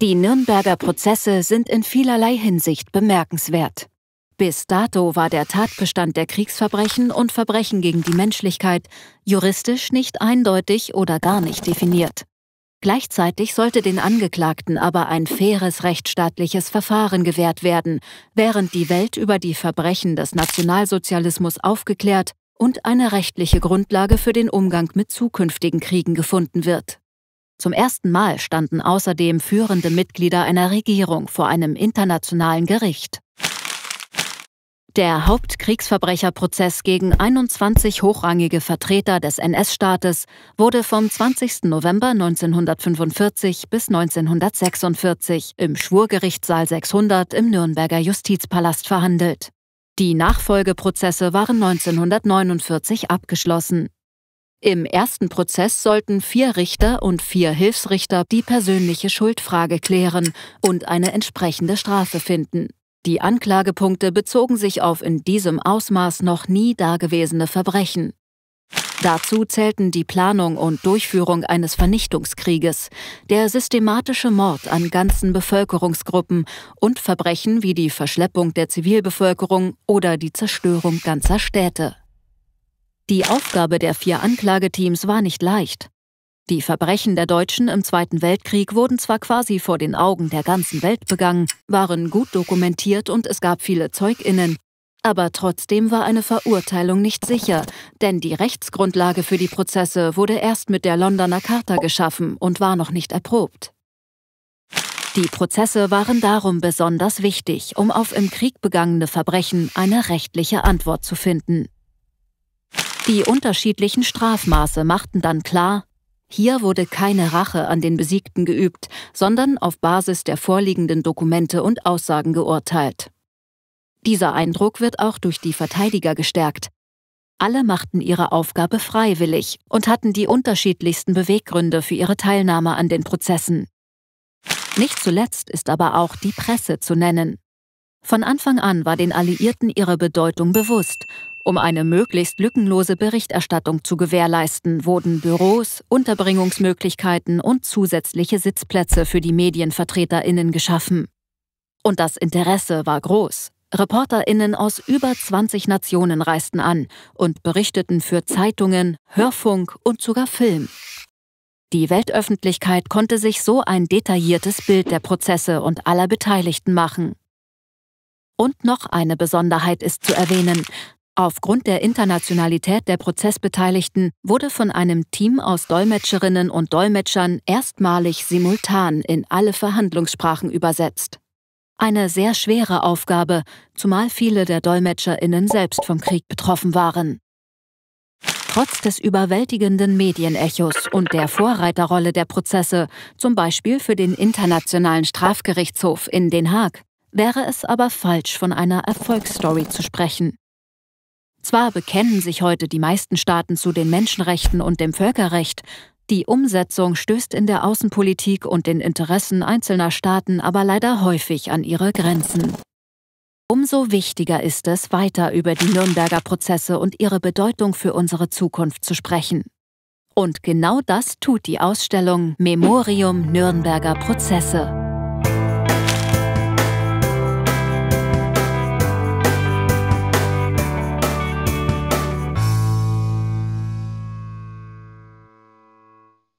Die Nürnberger Prozesse sind in vielerlei Hinsicht bemerkenswert. Bis dato war der Tatbestand der Kriegsverbrechen und Verbrechen gegen die Menschlichkeit juristisch nicht eindeutig oder gar nicht definiert. Gleichzeitig sollte den Angeklagten aber ein faires rechtsstaatliches Verfahren gewährt werden, während die Welt über die Verbrechen des Nationalsozialismus aufgeklärt und eine rechtliche Grundlage für den Umgang mit zukünftigen Kriegen gefunden wird. Zum ersten Mal standen außerdem führende Mitglieder einer Regierung vor einem internationalen Gericht. Der Hauptkriegsverbrecherprozess gegen 21 hochrangige Vertreter des NS-Staates wurde vom 20. November 1945 bis 1946 im Schwurgerichtssaal 600 im Nürnberger Justizpalast verhandelt. Die Nachfolgeprozesse waren 1949 abgeschlossen. Im ersten Prozess sollten vier Richter und vier Hilfsrichter die persönliche Schuldfrage klären und eine entsprechende Strafe finden. Die Anklagepunkte bezogen sich auf in diesem Ausmaß noch nie dagewesene Verbrechen. Dazu zählten die Planung und Durchführung eines Vernichtungskrieges, der systematische Mord an ganzen Bevölkerungsgruppen und Verbrechen wie die Verschleppung der Zivilbevölkerung oder die Zerstörung ganzer Städte. Die Aufgabe der vier Anklageteams war nicht leicht. Die Verbrechen der Deutschen im Zweiten Weltkrieg wurden zwar quasi vor den Augen der ganzen Welt begangen, waren gut dokumentiert und es gab viele Zeuginnen, aber trotzdem war eine Verurteilung nicht sicher, denn die Rechtsgrundlage für die Prozesse wurde erst mit der Londoner Charta geschaffen und war noch nicht erprobt. Die Prozesse waren darum besonders wichtig, um auf im Krieg begangene Verbrechen eine rechtliche Antwort zu finden. Die unterschiedlichen Strafmaße machten dann klar, hier wurde keine Rache an den Besiegten geübt, sondern auf Basis der vorliegenden Dokumente und Aussagen geurteilt. Dieser Eindruck wird auch durch die Verteidiger gestärkt. Alle machten ihre Aufgabe freiwillig und hatten die unterschiedlichsten Beweggründe für ihre Teilnahme an den Prozessen. Nicht zuletzt ist aber auch die Presse zu nennen. Von Anfang an war den Alliierten ihre Bedeutung bewusst um eine möglichst lückenlose Berichterstattung zu gewährleisten, wurden Büros, Unterbringungsmöglichkeiten und zusätzliche Sitzplätze für die Medienvertreterinnen geschaffen. Und das Interesse war groß. Reporterinnen aus über 20 Nationen reisten an und berichteten für Zeitungen, Hörfunk und sogar Film. Die Weltöffentlichkeit konnte sich so ein detailliertes Bild der Prozesse und aller Beteiligten machen. Und noch eine Besonderheit ist zu erwähnen. Aufgrund der Internationalität der Prozessbeteiligten wurde von einem Team aus Dolmetscherinnen und Dolmetschern erstmalig simultan in alle Verhandlungssprachen übersetzt. Eine sehr schwere Aufgabe, zumal viele der Dolmetscherinnen selbst vom Krieg betroffen waren. Trotz des überwältigenden Medienechos und der Vorreiterrolle der Prozesse, zum Beispiel für den Internationalen Strafgerichtshof in Den Haag, wäre es aber falsch, von einer Erfolgsstory zu sprechen. Zwar bekennen sich heute die meisten Staaten zu den Menschenrechten und dem Völkerrecht, die Umsetzung stößt in der Außenpolitik und den Interessen einzelner Staaten aber leider häufig an ihre Grenzen. Umso wichtiger ist es, weiter über die Nürnberger Prozesse und ihre Bedeutung für unsere Zukunft zu sprechen. Und genau das tut die Ausstellung Memorium Nürnberger Prozesse.